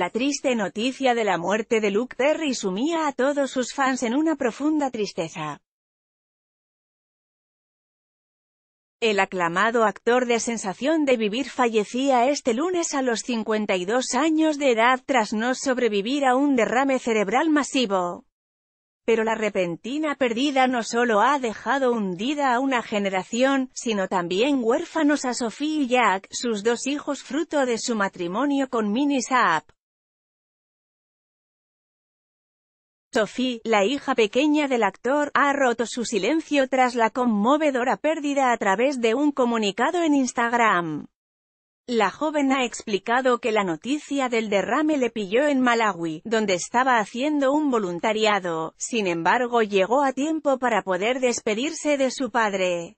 La triste noticia de la muerte de Luke Perry sumía a todos sus fans en una profunda tristeza. El aclamado actor de Sensación de Vivir fallecía este lunes a los 52 años de edad tras no sobrevivir a un derrame cerebral masivo. Pero la repentina pérdida no solo ha dejado hundida a una generación, sino también huérfanos a Sophie y Jack, sus dos hijos fruto de su matrimonio con Minnie Saab. Sophie, la hija pequeña del actor, ha roto su silencio tras la conmovedora pérdida a través de un comunicado en Instagram. La joven ha explicado que la noticia del derrame le pilló en Malawi, donde estaba haciendo un voluntariado, sin embargo llegó a tiempo para poder despedirse de su padre.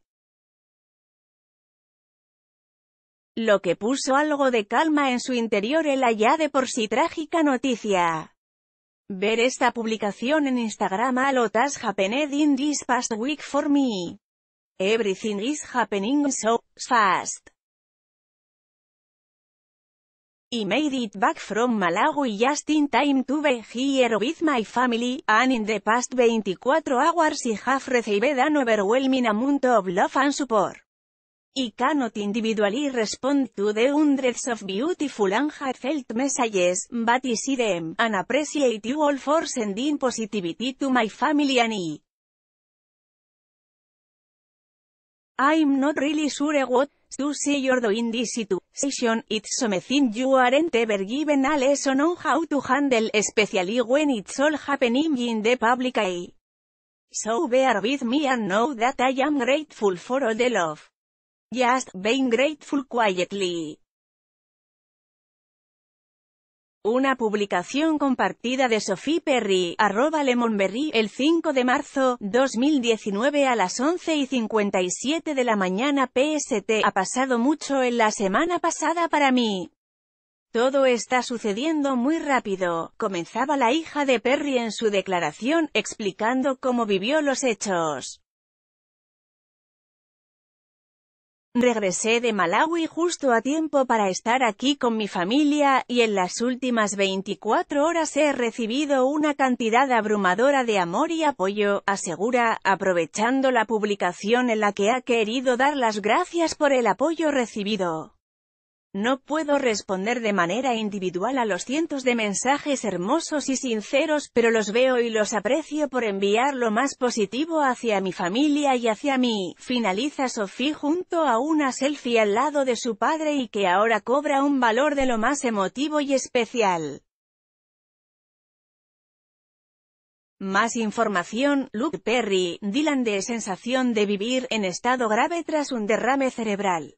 Lo que puso algo de calma en su interior el la de por sí trágica noticia. Ver esta publicación en Instagram a lot has happened in this past week for me. Everything is happening so fast. I made it back from Malawi just in time to be here with my family, and in the past 24 hours I have received an overwhelming amount of love and support. I cannot individually respond to the hundreds of beautiful and heartfelt messages, but I see them, and appreciate you all for sending positivity to my family and I. I'm not really sure what to say you're doing this situation, it's something you aren't ever given a lesson on how to handle, especially when it's all happening in the public eye. So bear with me and know that I am grateful for all the love. Just being grateful quietly. Una publicación compartida de Sophie Perry, arroba Lemonberry, el 5 de marzo, 2019 a las 11 y 57 de la mañana PST. Ha pasado mucho en la semana pasada para mí. Todo está sucediendo muy rápido, comenzaba la hija de Perry en su declaración, explicando cómo vivió los hechos. Regresé de Malawi justo a tiempo para estar aquí con mi familia, y en las últimas 24 horas he recibido una cantidad abrumadora de amor y apoyo, asegura, aprovechando la publicación en la que ha querido dar las gracias por el apoyo recibido. No puedo responder de manera individual a los cientos de mensajes hermosos y sinceros, pero los veo y los aprecio por enviar lo más positivo hacia mi familia y hacia mí. Finaliza Sophie junto a una selfie al lado de su padre y que ahora cobra un valor de lo más emotivo y especial. Más información, Luke Perry, Dylan de sensación de vivir en estado grave tras un derrame cerebral.